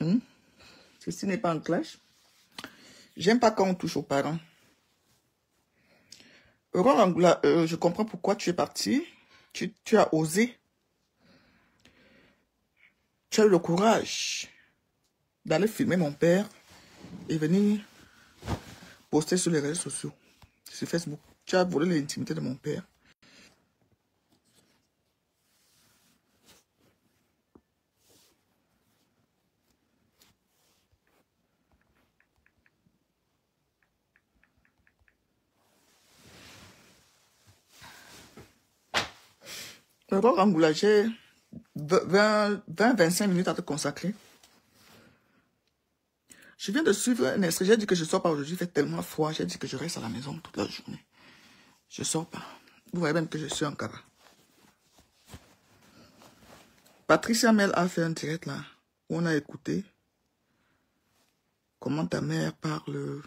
Hmm? Ceci n'est pas un clash. J'aime pas quand on touche aux parents. Euh, je comprends pourquoi tu es parti Tu, tu as osé. Tu as eu le courage d'aller filmer mon père et venir poster sur les réseaux sociaux, sur Facebook. Tu as volé l'intimité de mon père. Grégoire 20-25 minutes à te consacrer. Je viens de suivre un extrait. J'ai dit que je ne sors pas aujourd'hui. Il fait tellement froid. J'ai dit que je reste à la maison toute la journée. Je sors pas. Vous voyez même que je suis en cara. Patricia Mel a fait un direct là on a écouté comment ta mère parle.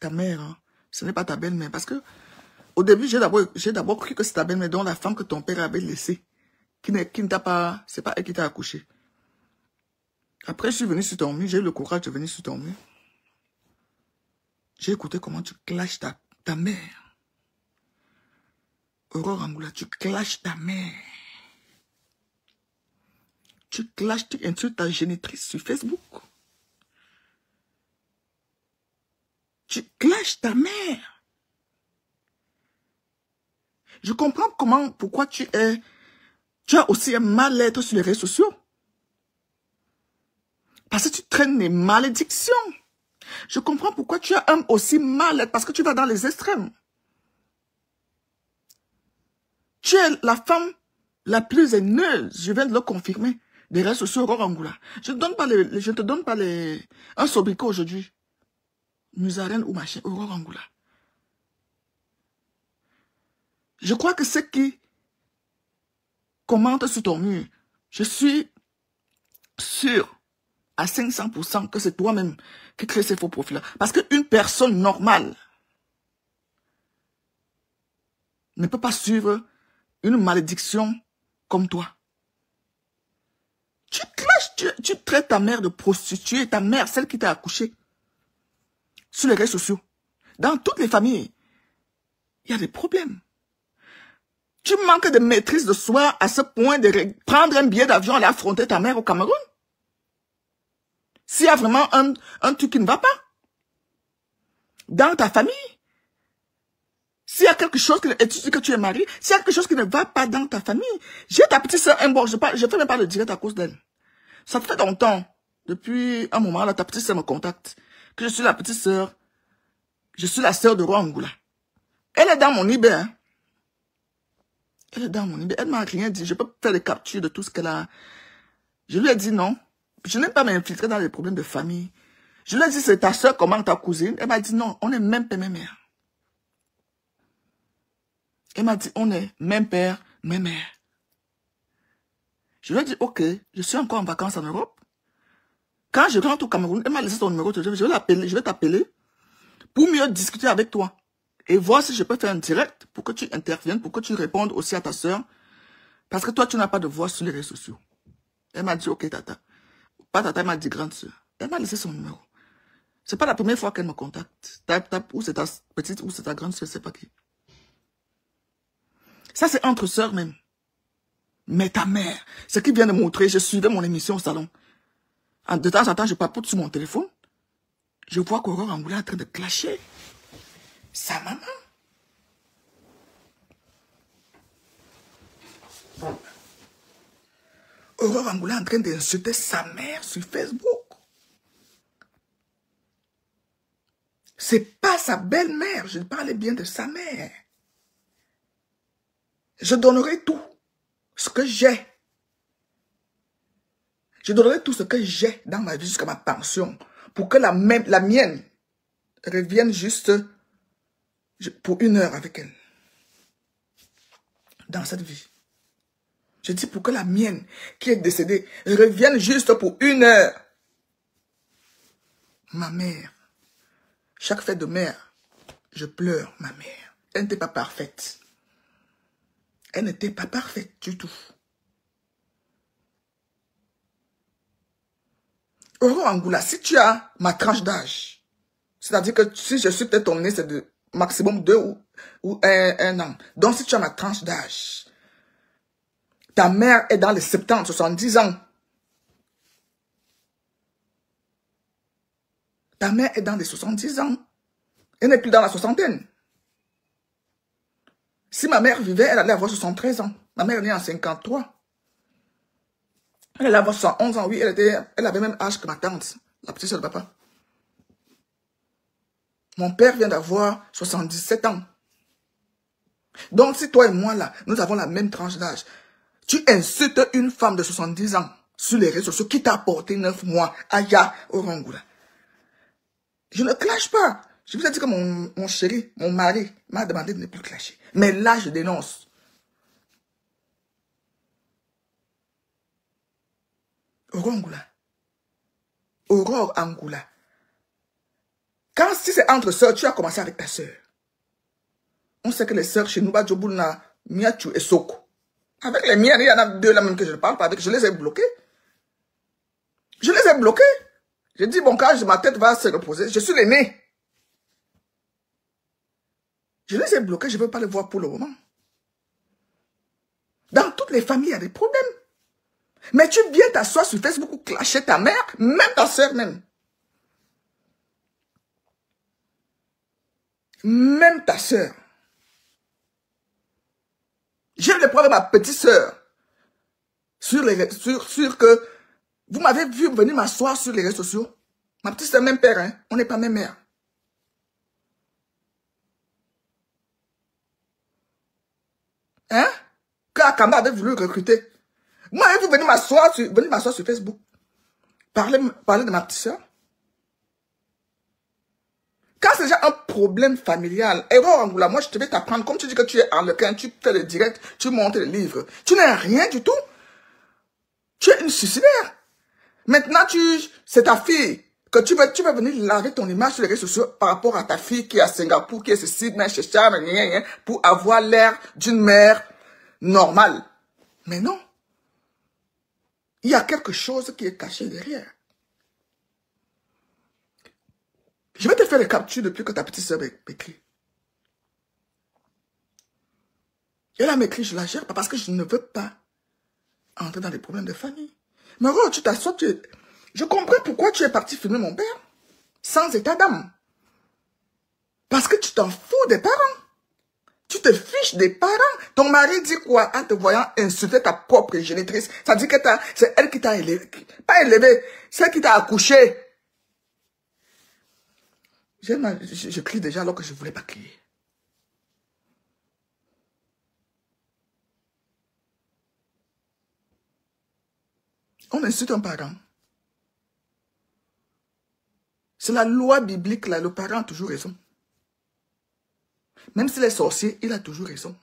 Ta mère, hein. ce n'est pas ta belle-mère. Parce que au début, j'ai d'abord cru que c'était ta belle-mère, dont la femme que ton père avait laissée qui ne t'a pas, c'est pas elle qui t'a accouché. Après, je suis venu sur ton mur, j'ai eu le courage de venir sur ton mur. J'ai écouté comment tu clashes ta, mère. Aurore Angoula, tu clashes ta mère. Tu clashes, ta génitrice sur Facebook. Tu clashes ta mère. Je comprends comment, pourquoi tu es tu as aussi un mal-être sur les réseaux sociaux. Parce que tu traînes des malédictions. Je comprends pourquoi tu as un aussi mal-être, parce que tu vas dans les extrêmes. Tu es la femme la plus haineuse, je vais le confirmer, des réseaux sociaux Rorangula. Je ne donne pas je te donne pas les, un sobriquet aujourd'hui. Musarène ou machin, au Je crois que c'est qui commente sur ton mur. Je suis sûr à 500% que c'est toi-même qui crée ces faux profils-là. Parce qu'une personne normale ne peut pas suivre une malédiction comme toi. Tu tu, traites ta mère de prostituée, ta mère, celle qui t'a accouchée, sur les réseaux sociaux. Dans toutes les familles, il y a des problèmes. Tu manques de maîtrise de soi à ce point de prendre un billet d'avion et affronter ta mère au Cameroun. S'il y a vraiment un, un truc qui ne va pas. Dans ta famille. S'il y a quelque chose que, et tu dis que tu es marié, s'il y a quelque chose qui ne va pas dans ta famille, j'ai ta petite sœur, un bon, je ne fais même pas le direct à cause d'elle. Ça fait longtemps, depuis un moment là, ta petite sœur me contacte, que je suis la petite sœur, je suis la sœur de Roi Angoula. Elle est dans mon IB, hein? Elle euh, est dans mon Elle m'a rien dit. Je peux faire des captures de tout ce qu'elle a. Je lui ai dit non. Je n'aime pas m'infiltrer dans les problèmes de famille. Je lui ai dit, c'est ta soeur, comment ta cousine Elle m'a dit non, on est même père, même mère. Elle m'a dit, on est même père, même mère. Je lui ai dit, ok, je suis encore en vacances en Europe. Quand je rentre au Cameroun, elle m'a laissé son numéro Je je vais t'appeler pour mieux discuter avec toi et voir si je peux faire un direct pour que tu interviennes, pour que tu répondes aussi à ta soeur. Parce que toi, tu n'as pas de voix sur les réseaux sociaux. Elle m'a dit, ok, tata. Pas tata, elle m'a dit grande soeur. Elle m'a laissé son numéro. C'est pas la première fois qu'elle me contacte. Tape, tape, ou c'est ta petite, ou c'est ta grande soeur, c'est pas qui. Ça, c'est entre sœurs même. Mais ta mère, ce qui vient de montrer, je suivais mon émission au salon. Ah, de temps en temps, je papote sur mon téléphone. Je vois qu'Aurore Angoulé est en train de clasher sa maman. Aurore Angoula en train d'insulter sa mère sur Facebook. C'est pas sa belle-mère, je parlais bien de sa mère. Je donnerai tout ce que j'ai. Je donnerai tout ce que j'ai dans ma vie jusqu'à ma pension pour que la, la mienne revienne juste pour une heure avec elle. Dans cette vie. Je dis pour que la mienne, qui est décédée, revienne juste pour une heure. Ma mère. Chaque fête de mère, je pleure ma mère. Elle n'était pas parfaite. Elle n'était pas parfaite du tout. Oro Angoula, si tu as ma tranche d'âge, c'est-à-dire que si je suis peut-être ton c'est de maximum deux ou, ou un, an. Donc, si tu as ma tranche d'âge, ta mère est dans les 70, 70 ans. Ta mère est dans les 70 ans. Elle n'est plus dans la soixantaine. Si ma mère vivait, elle allait avoir 73 ans. Ma mère est née en 53. Elle allait avoir 111 ans, oui. Elle, était, elle avait même âge que ma tante, la petite soeur de papa. Mon père vient d'avoir 77 ans. Donc si toi et moi là, nous avons la même tranche d'âge, tu insultes une femme de 70 ans sur les réseaux sociaux qui t'a porté 9 mois, Aya Orangula. Je ne clash pas. Je vous ai dit que mon, mon chéri, mon mari m'a demandé de ne plus clasher. Mais là, je dénonce. Orangula. Aurore Angula. Quand si c'est entre sœurs, tu as commencé avec ta sœur. On sait que les sœurs chez nous, Badjobuna, Miatu et Soko. Avec les miennes, il y en a deux là même que je ne parle pas avec. Je les ai bloquées. Je les ai bloquées. J'ai dit, bon, quand ma tête va se reposer, je suis l'aîné. Je les ai bloquées. je ne veux pas les voir pour le moment. Dans toutes les familles, il y a des problèmes. Mais tu viens t'asseoir sur Facebook ou clasher ta mère, même ta sœur même. Même ta sœur. J'ai le problème à ma petite sœur. Sur, les, sur, sur que vous m'avez vu venir m'asseoir sur les réseaux sociaux. Ma petite sœur, même père, hein? on n'est pas même mère. Hein? Que Akamba avait voulu recruter. Moi, vous venez m'asseoir sur, m'asseoir sur Facebook. Parlez, parler de ma petite soeur. Quand c'est déjà un problème familial, et Angoula, moi je te vais t'apprendre, comme tu dis que tu es lequin, tu fais le direct, tu montes le livre, tu n'es rien du tout. Tu es une suicidaire. Maintenant, tu, c'est ta fille que tu veux, tu veux venir laver ton image sur les réseaux sociaux par rapport à ta fille qui est à Singapour, qui est ceci, mais chez ça, pour avoir l'air d'une mère normale. Mais non. Il y a quelque chose qui est caché derrière. Je vais te faire les captures depuis que ta petite soeur m'écrit. Et là, m'écrit, je la gère pas parce que je ne veux pas entrer dans les problèmes de famille. Mais regarde, tu t'assois, tu Je comprends pourquoi tu es parti filmer mon père. Sans état d'âme. Parce que tu t'en fous des parents. Tu te fiches des parents. Ton mari dit quoi en te voyant insulter ta propre génitrice Ça dit que c'est elle qui t'a élevé. Pas élevé, c'est elle qui t'a accouché. Je, crie déjà alors que je ne voulais pas crier. On insulte un parent. C'est la loi biblique, là, le parent a toujours raison. Même s'il est sorcier, il a toujours raison.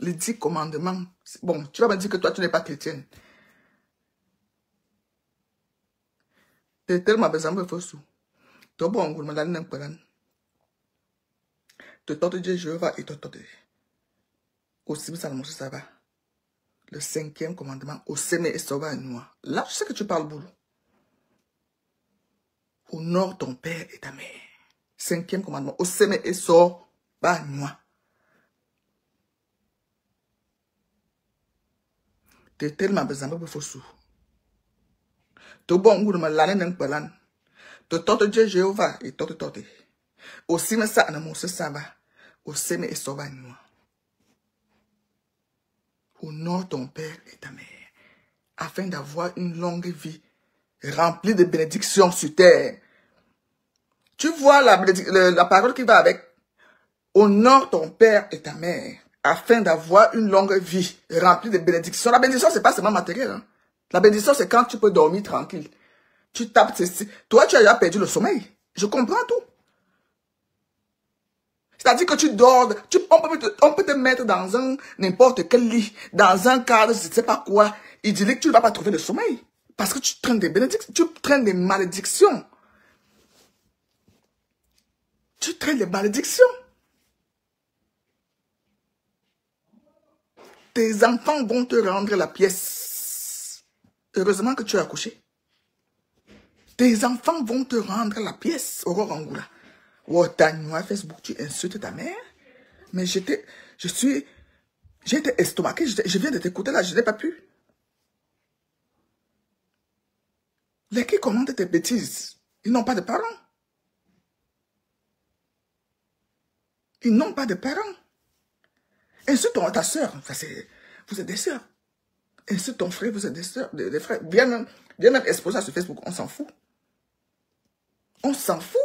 Les dix commandements, bon, tu vas me dire que toi, tu n'es pas chrétienne. tellement bezambe fosu to bongo malali na nkpalan to tote je jehova e to tote osibisa na mosusu aba le cinquième commandement oseme e soba à noa là je sais que tu parles boulot honore ton père et ta mère cinquième commandement oseme e soba à noa te tellement bezambe befosu To bon na Honore ton père et ta mère. Afin d'avoir une longue vie remplie de bénédictions sur terre. Tu vois la, la, parole qui va avec. Honore ton père et ta mère afin d'avoir une longue vie remplie de bénédictions. La bénédiction, c'est pas seulement matériel. Hein. La bénédiction, c'est quand tu peux dormir tranquille. Tu tapes ceci. Toi, tu as déjà perdu le sommeil. Je comprends tout. C'est-à-dire que tu dors, on, peut te, mettre dans un n'importe quel lit, dans un cadre, je ne sais pas quoi, Il idyllique, tu ne vas pas trouver le sommeil. Parce que tu traînes des bénédictions, tu traînes des malédictions. Tu traînes des malédictions. Tes enfants vont te rendre la pièce. Heureusement que tu as accouché. Tes enfants vont te rendre la pièce, Aurore Angoula. Oh, Facebook, tu insultes ta mère. Mais j'étais, je suis, j'ai été Je viens de t'écouter là, je n'ai pas pu. Les qui commandent tes bêtises, ils n'ont pas de parents. Ils n'ont pas de parents. Insultons ta soeur, vous êtes des soeurs. Insulte ton frère, vous êtes des soeurs, des, frères. Viens même, viens sur Facebook, on s'en fout. On s'en fout.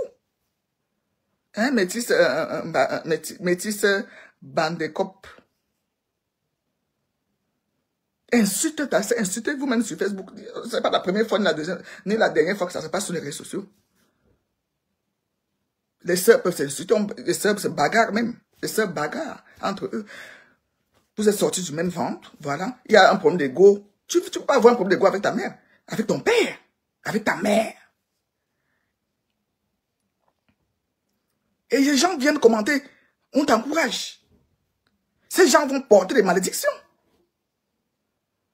Hein, métis, euh, Insulte insultez vous-même sur Facebook. Ce n'est pas la première fois, ni la deuxième, ni la dernière fois que ça se passe sur les réseaux sociaux. Les soeurs peuvent s'insulter, les sœurs se bagarrent même. Les soeurs bagarrent entre eux. Vous êtes sortis du même ventre, voilà. Il y a un problème d'ego. Tu ne peux pas avoir un problème d'ego avec ta mère, avec ton père, avec ta mère. Et les gens viennent commenter, on t'encourage. Ces gens vont porter des malédictions.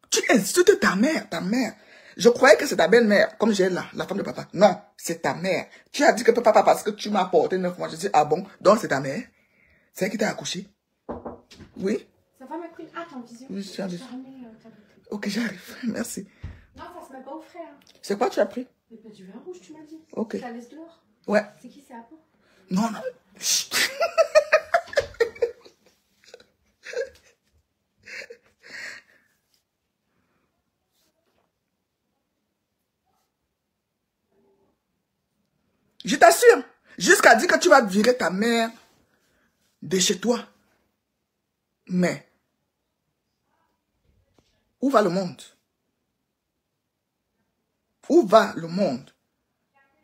Tu insultes ta mère, ta mère. Je croyais que c'est ta belle-mère, comme j'ai là, la femme de papa. Non, c'est ta mère. Tu as dit que papa, parce que tu m'as porté neuf mois. Je dis, ah bon, donc c'est ta mère. C'est elle qui t'a accouché. Oui. Attends, vision, Je fermé, euh, tablette. ok, j'arrive. Merci. Non, ça se met pas au frère. Hein. C'est quoi tu as pris C'est bah, Du vin rouge, tu m'as dit. Ok. Ça laisse de l'or. Ouais. C'est qui C'est à toi? Non, non. Je t'assure. Jusqu'à dire que tu vas virer ta mère de chez toi. Mais où va le monde Où va le monde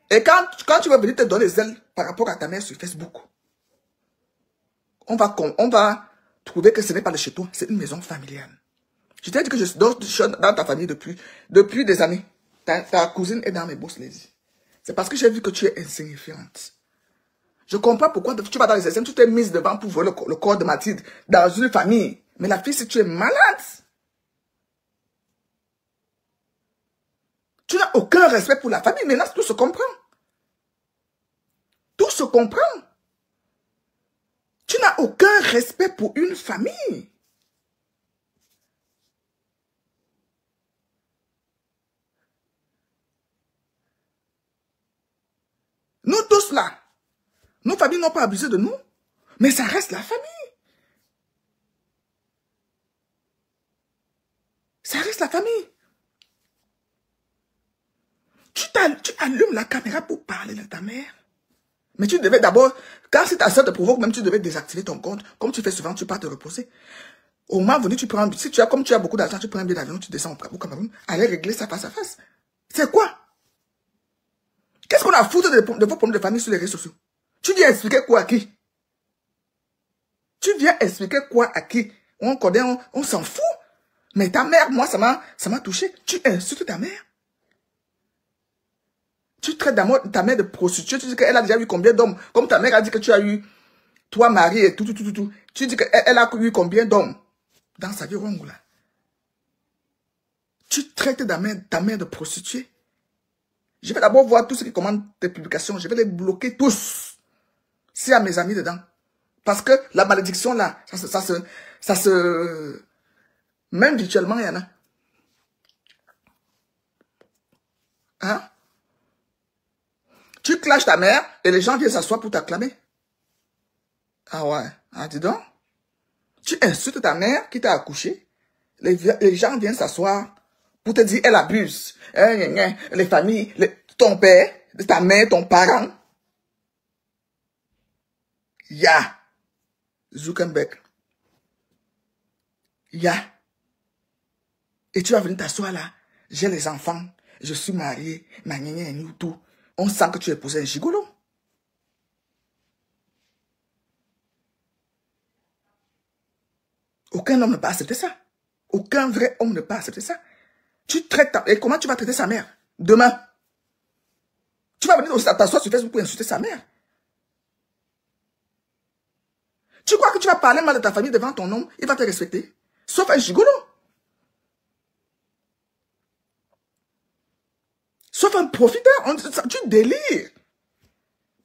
Et quand, quand tu vas venir te donner les ailes par rapport à ta mère sur Facebook, on va, on va trouver que ce n'est pas le chez toi, c'est une maison familiale. Je t'ai dit que je suis dans, ta famille depuis, depuis des années. Ta, cousine est dans mes bourses, lady. C'est parce que j'ai vu que tu es insignifiante. Je comprends pourquoi tu vas dans les essais, tu t'es mise devant pour voir le, le corps de Mathilde dans une famille. Mais la fille, si tu es malade, Tu n'as aucun respect pour la famille. Maintenant, tout se comprend. Tout se comprend. Tu n'as aucun respect pour une famille. Nous tous là, nos familles n'ont pas abusé de nous, mais ça reste la famille. Ça reste la famille tu, allumes la caméra pour parler de ta mère. Mais tu devais d'abord, quand c'est ta soeur te provoque, même tu devais désactiver ton compte. Comme tu fais souvent, tu pars te reposer. Au moins, venu, tu prends, si tu as, comme tu as beaucoup d'argent, tu prends un billet d'avion, tu descends au Cameroun, allez régler ça face à face. C'est quoi? Qu'est-ce qu'on a foutu de, vos problèmes de famille sur les réseaux sociaux? Tu viens expliquer quoi à qui? Tu viens expliquer quoi à qui? On connaît, on, on s'en fout. Mais ta mère, moi, ça m'a touché. Tu insultes ta mère. Tu traites ta mère de prostituée, tu dis qu'elle a déjà eu combien d'hommes Comme ta mère a dit que tu as eu toi marié, et tout, tout, tout, tout. Tu dis qu'elle elle a eu combien d'hommes Dans sa vie rongue, là. Tu traites ta mère, ta mère de prostituée. Je vais d'abord voir tous ceux qui commandent tes publications. Je vais les bloquer tous. S'il à mes amis dedans. Parce que la malédiction, là, ça, Ça, ça se... Même virtuellement, il y en a. Hein tu clashes ta mère et les gens viennent s'asseoir pour t'acclamer. Ah ouais, ah dis donc. Tu insultes ta mère qui t'a accouché. Les, gens viennent s'asseoir pour te dire, elle abuse. Les familles, ton père, ta mère, ton parent. Ya. Zoukembek. Ya. Et tu vas venir t'asseoir là. J'ai les enfants. Je suis marié. Ma néné est nous tout on sent que tu es posé un gigolo. Aucun homme ne peut accepter ça. Aucun vrai homme ne peut accepter ça. Tu traites ta... Et comment tu vas traiter sa mère Demain. Tu vas venir t'asseoir sur Facebook pour insulter sa mère. Tu crois que tu vas parler mal de ta famille devant ton homme Il va te respecter. Sauf un gigolo. Sauf un profiteur, on, ça, tu délires.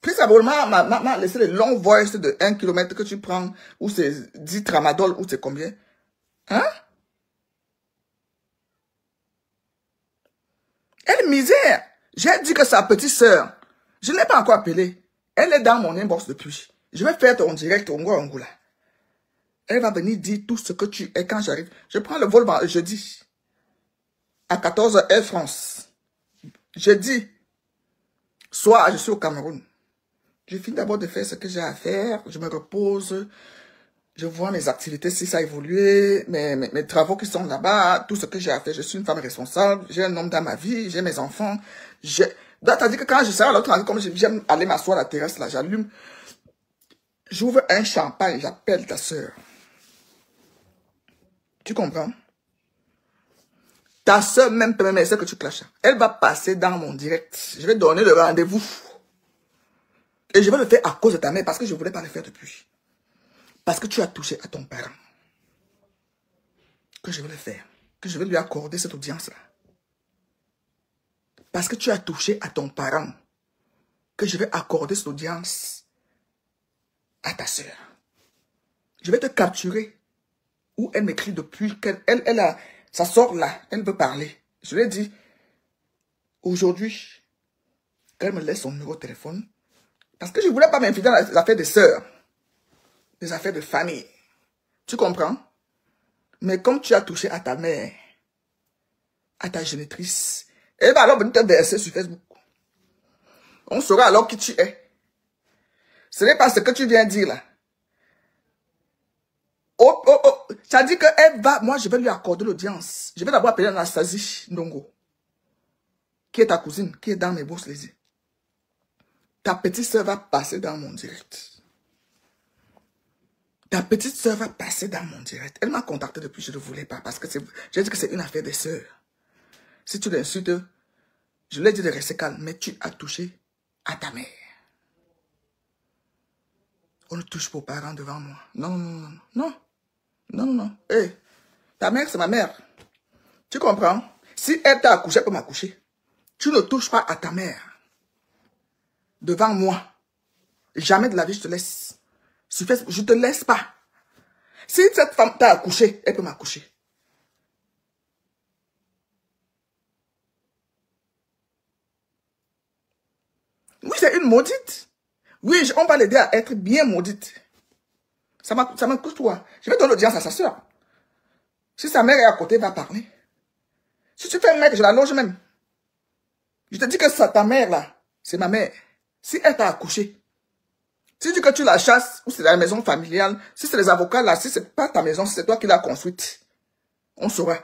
Plus Abolma m'a laissé les long voice de 1 km que tu prends, ou c'est 10 tramadol, ou c'est combien. Hein? Elle misère. J'ai dit que sa petite sœur, je n'ai l'ai pas encore appelée. Elle est dans mon inbox depuis. Je vais faire ton direct au Angola. Elle va venir dire tout ce que tu es quand j'arrive. Je prends le vol jeudi. À 14h, Air France. Je dis, soit je suis au Cameroun. Je finis d'abord de faire ce que j'ai à faire. Je me repose. Je vois mes activités, si ça a évolué, mes, mes, travaux qui sont là-bas, tout ce que j'ai à faire. Je suis une femme responsable. J'ai un homme dans ma vie. J'ai mes enfants. J'ai... C'est-à-dire que quand je serai à l'autre comme j'aime aller m'asseoir à la terrasse, là, j'allume. J'ouvre un champagne, j'appelle ta soeur. Tu comprends ta soeur même même celle que tu clashes. Elle va passer dans mon direct. Je vais donner le rendez-vous. Et je vais le faire à cause de ta mère parce que je ne voulais pas le faire depuis. Parce que tu as touché à ton parent. Que je vais le faire. Que je vais lui accorder cette audience-là. Parce que tu as touché à ton parent. Que je vais accorder cette audience à ta soeur. Je vais te capturer. Où elle m'écrit depuis qu'elle elle a, ça sort là, elle veut parler. Je lui ai dit, aujourd'hui, qu'elle me laisse son numéro de téléphone. Parce que je ne voulais pas m'inviter dans les affaires des sœurs, les affaires de famille. Tu comprends Mais comme tu as touché à ta mère, à ta génétrice. Elle va alors, venir te verser sur Facebook. On saura alors qui tu es. Ce n'est pas ce que tu viens dire là. oh, oh. Ça dit elle va, moi je vais lui accorder l'audience. Je vais d'abord appeler Anastasie Ndongo, qui est ta cousine, qui est dans mes bourses les yeux. Ta petite sœur va passer dans mon direct. Ta petite sœur va passer dans mon direct. Elle m'a contacté depuis, je ne voulais pas, parce que j'ai dit que c'est une affaire des sœurs. Si tu l'insultes, je lui ai dit de rester calme, mais tu as touché à ta mère. On ne touche pas aux parents devant moi. Non, non, non, non. Non, non, non. Eh, ta mère, c'est ma mère. Tu comprends Si elle t'a accouché, elle peut m'accoucher. Tu ne touches pas à ta mère. Devant moi. Jamais de la vie, je te laisse. Suffis. je je te laisse pas. Si cette femme t'a accouché, elle peut m'accoucher. Oui, c'est une maudite. Oui, on va l'aider à être bien maudite. Ça m'écoute toi. Je vais donner l'audience à sa soeur. Si sa mère est à côté, va parler. Si tu fais un mec, je la loge même. Je te dis que ça, ta mère là, c'est ma mère. Si elle t'a accouché, si tu dis que tu la chasses, ou c'est la maison familiale, si c'est les avocats là, si c'est pas ta maison, c'est toi qui l'as construite, on saura.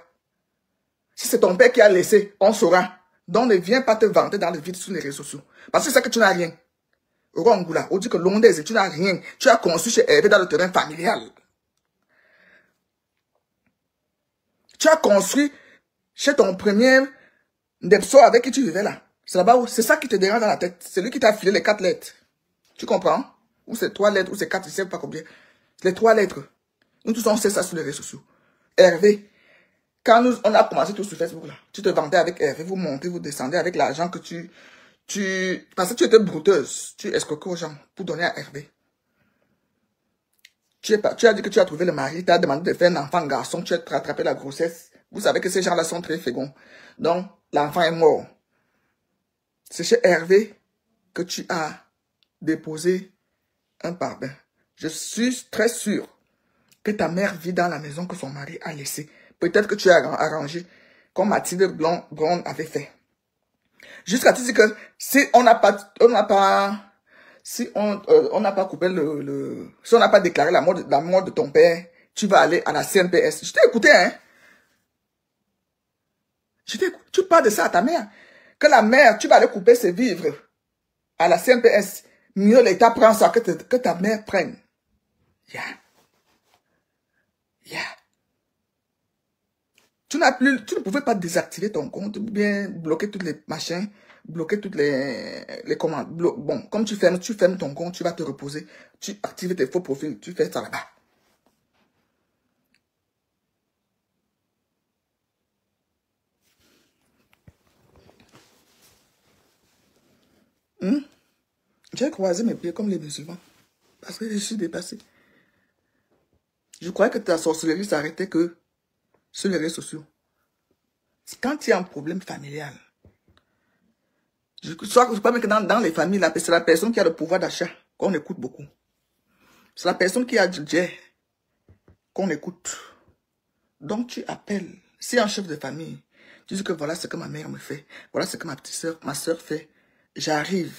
Si c'est ton père qui a laissé, on saura. Donc ne viens pas te vanter dans le vide sur les réseaux sociaux. Parce que c'est que tu n'as rien. Rongula, on dit que l'on tu n'as rien. Tu as construit chez Hervé dans le terrain familial. Tu as construit chez ton premier Ndepso avec qui tu vivais là. C'est là-bas où c'est ça qui te dérange dans la tête. C'est lui qui t'a filé les quatre lettres. Tu comprends? Ou c'est trois lettres, ou c'est quatre, je ne sais pas combien. Les trois lettres. Nous tous on sait ça sur les réseaux sociaux. Hervé, quand nous, on a commencé tout sur Facebook là, tu te vendais avec Hervé, vous montez, vous descendez avec l'argent que tu, parce que tu étais brouteuse, tu escroquais aux gens pour donner à Hervé. Tu, as dit que tu as trouvé le mari, tu as demandé de faire un enfant garçon, tu as rattrapé la grossesse. Vous savez que ces gens-là sont très féconds. Donc, l'enfant est mort. C'est chez Hervé que tu as déposé un pardon. Je suis très sûr que ta mère vit dans la maison que son mari a laissée. Peut-être que tu as arrangé comme Mathilde Blonde avait fait. Jusqu'à te que si on n'a pas, on n'a pas, si on euh, n'a pas coupé le, si on n'a pas déclaré la mort, de, ton père, tu vas aller à la CNPS. Je t'ai écouté, hein. Je Tu parles de ça à ta mère. Que la mère, tu vas aller couper ses vivres à la CNPS. Mieux l'État prend ça que, que ta mère prenne. Tu n'as plus, tu ne pouvais pas désactiver ton compte, bien bloquer toutes les machins, bloquer toutes les, commandes. bon, comme tu fermes, tu fermes ton compte, tu vas te reposer, tu actives tes faux profils, tu fais ça là-bas. Hmm? J'ai croisé mes pieds comme les musulmans. Parce que je suis dépassé. Je croyais que ta sorcellerie s'arrêtait que sur les réseaux sociaux. Quand il y a un problème familial, je, que je pas que dans, les familles, c'est la personne qui a le pouvoir d'achat qu'on écoute beaucoup. C'est la personne qui a du jet qu'on écoute. Donc tu appelles. Si un chef de famille, tu dis que voilà ce que ma mère me fait, voilà ce que ma petite soeur, ma soeur fait, j'arrive.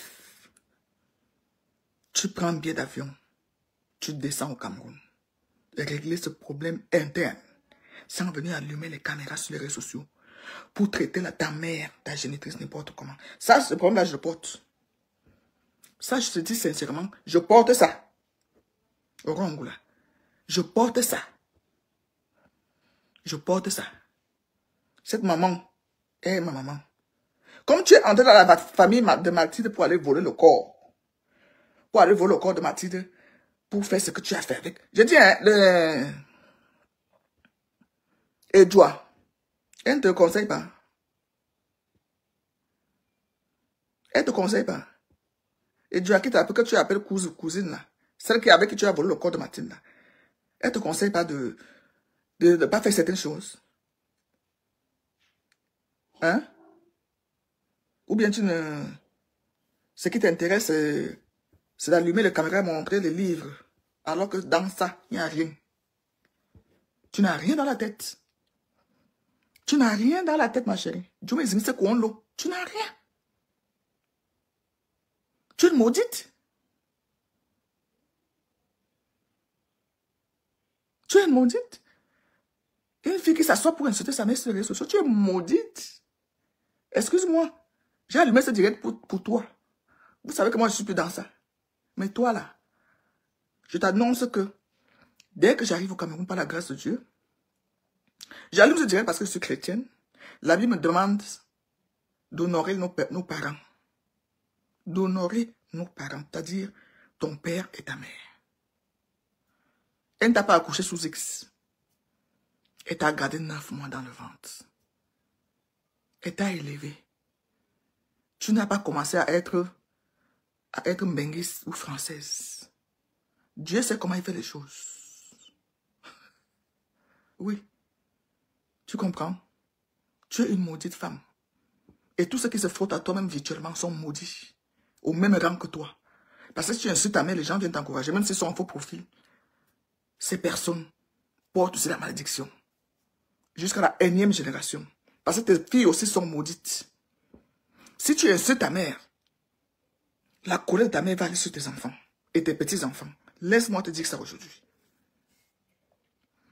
Tu prends un billet d'avion, tu descends au Cameroun. Régler ce problème interne sans venir allumer les caméras sur les réseaux sociaux pour traiter la, ta mère, ta génitrice, n'importe comment. Ça, ce problème-là, je le porte. Ça, je te dis sincèrement, je porte ça. Au là. Je porte ça. Je porte ça. Cette maman est ma maman. Comme tu es entré dans la famille de Mathilde pour aller voler le corps. Pour aller voler le corps de Mathilde. Pour faire ce que tu as fait avec. Je dis, hein, le... Et elle ne te conseille pas. Elle ne te conseille pas. Et quitte à qui que tu appelles cousine, là, celle qui, avec qui tu as volé le corps de Martine là, elle ne te conseille pas de ne de, pas faire certaines choses. Hein? Ou bien tu ne... Ce qui t'intéresse, c'est d'allumer le caméra et montrer les livres. Alors que dans ça, il n'y a rien. Tu n'as rien dans la tête. Tu n'as rien dans la tête, ma chérie. Tu n'as rien. Tu es maudite. Tu es maudite. Une fille qui s'assoit pour insulter sa mère sur les réseaux sociaux, tu es maudite. Excuse-moi. J'ai allumé ce direct pour, pour toi. Vous savez que moi, je suis plus dans ça. Mais toi, là, je t'annonce que dès que j'arrive au Cameroun, par la grâce de Dieu, J'allume vous dire parce que je suis chrétienne. La Bible me demande d'honorer nos, parents. D'honorer nos parents, c'est-à-dire ton père et ta mère. Elle ne t'a pas accouché sous X. Elle t'a gardé neuf mois dans le ventre. Elle t'a élevé. Tu n'as pas commencé à être, à être benguiste ou française. Dieu sait comment il fait les choses. Oui. Tu comprends Tu es une maudite femme. Et tout ce qui se frotte à toi-même virtuellement sont maudits. Au même rang que toi. Parce que si tu insultes ta mère, les gens viennent t'encourager, même si c'est un faux profil. Ces personnes portent aussi la malédiction. Jusqu'à la énième génération. Parce que tes filles aussi sont maudites. Si tu insultes ta mère, la colère de ta mère va aller sur tes enfants et tes petits-enfants. Laisse-moi te dire ça aujourd'hui.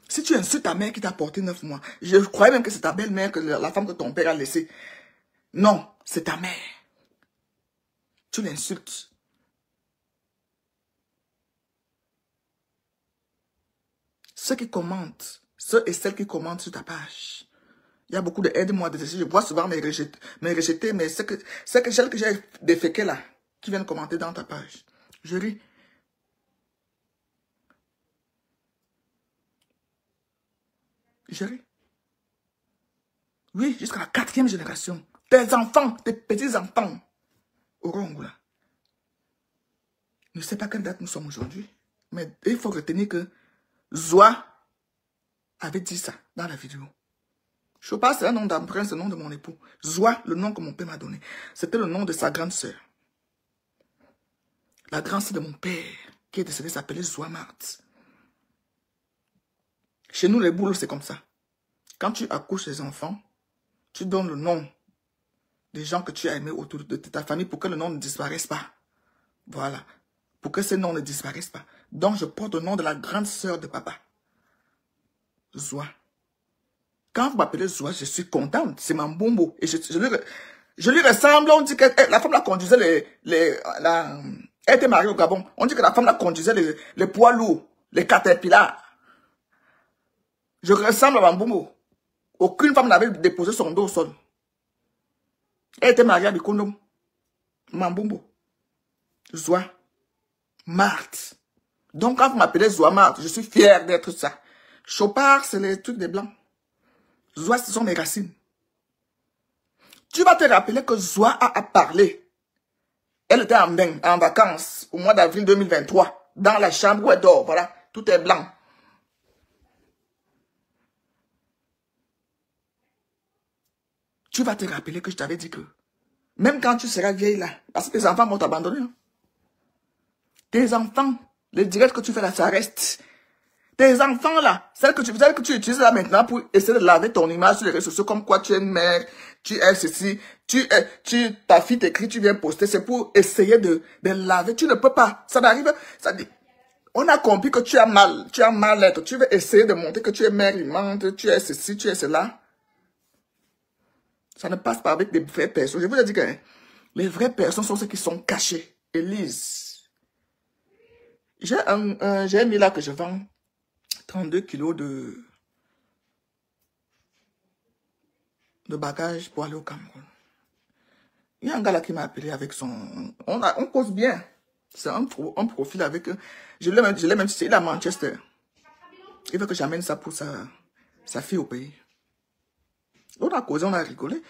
Si tu insultes ta mère qui t'a porté neuf mois, je croyais même que c'est ta belle-mère, que la femme que ton père a laissée. Non, c'est ta mère. Tu l'insultes. Ceux qui commentent, ceux et celles qui commentent sur ta page, il y a beaucoup de aide-moi, je vois souvent mes rejetés, mais ceux que, celles que j'ai déféquées là, qui viennent commenter dans ta page. Je ris. gérer. Oui, jusqu'à la quatrième génération. Tes enfants, tes petits-enfants auront Je ne sais pas quelle date nous sommes aujourd'hui, mais il faut retenir que Zoa avait dit ça dans la vidéo. Je sais pas, c'est un nom d'emprunt, c'est le nom de mon époux. Zoa, le nom que mon père m'a donné. C'était le nom de sa grande sœur. La grande sœur de mon père, qui est décédée, s'appelait Zoa Marthe. Chez nous, les boules, c'est comme ça. Quand tu accouches les enfants, tu donnes le nom des gens que tu as aimés autour de ta famille pour que le nom ne disparaisse pas. Voilà. Pour que ces noms ne disparaissent pas. Donc, je porte le nom de la grande sœur de papa. Zoa. Quand vous m'appelez Zoa, je suis contente. C'est ma bombo. Et je, lui, ressemble. On dit que eh, la femme la conduisait les... les la, elle était mariée au Gabon. On dit que la femme la conduisait les, les poids lourds, les caterpillars. Je ressemble à Mambumbo. Aucune femme n'avait déposé son dos au sol. Elle était mariée avec Kondom. Mambumbo. Zoua. Marthe. Donc quand vous m'appelez Zoa Marthe, je suis fier d'être ça. Chopard, c'est les trucs des blancs. Zoa, ce sont mes racines. Tu vas te rappeler que Zoa a, parlé. Elle était en, en vacances au mois d'avril 2023, dans la chambre où elle dort, voilà. Tout est blanc. tu vas te rappeler que je t'avais dit que même quand tu seras vieille là, parce que tes enfants vont t'abandonner. Hein. Tes enfants, les directs que tu fais là, ça reste. Tes enfants là, celles que tu, celles que tu utilises là maintenant pour essayer de laver ton image sur les réseaux sociaux comme quoi tu es une mère, tu es ceci, tu es, tu, ta fille t'écrit, tu viens poster, c'est pour essayer de, de laver. Tu ne peux pas. Ça n'arrive, ça dit, on a compris que tu as mal, tu as mal-être. Tu veux essayer de montrer que tu es mère tu es ceci, tu es cela. Ça ne passe pas avec des vraies personnes. Je vous ai dit que hein, les vraies personnes sont ceux qui sont cachées. Elise, J'ai j'ai mis là que je vends 32 kilos de, de bagages pour aller au Cameroun. Il y a un gars là qui m'a appelé avec son... On, a, on cause bien. C'est un, profil avec... Je l'ai même, je l'ai même... Il à Manchester. Il veut que j'amène ça pour sa, sa fille au pays. On a causé, on a rigolé.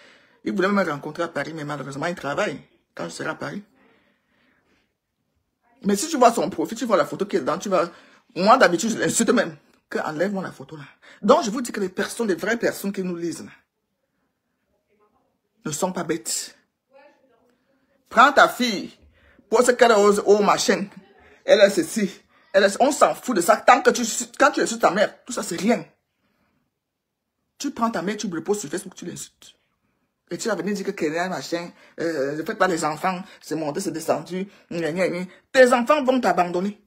Il voulait me rencontrer à Paris, mais malheureusement, il travaille quand je serai à Paris. Mais si tu vois son profil, tu vois la photo qui est dedans, tu vas... Moi, d'habitude, je l'insulte même. Que enlève-moi la photo là. Donc, je vous dis que les personnes, les vraies personnes qui nous lisent, ne sont pas bêtes. Prends ta fille, pose qu'elle ose ma chaîne. Elle est ceci. Elle On s'en fout de ça. Tant que tu, quand tu es sur ta mère, tout ça, c'est rien. Tu prends ta mère, tu le poses sur Facebook, tu l'insultes. Et tu vas venir dire que Kenya, machin, ne euh, faites pas les enfants, c'est monté, c'est descendu, Tes enfants vont t'abandonner.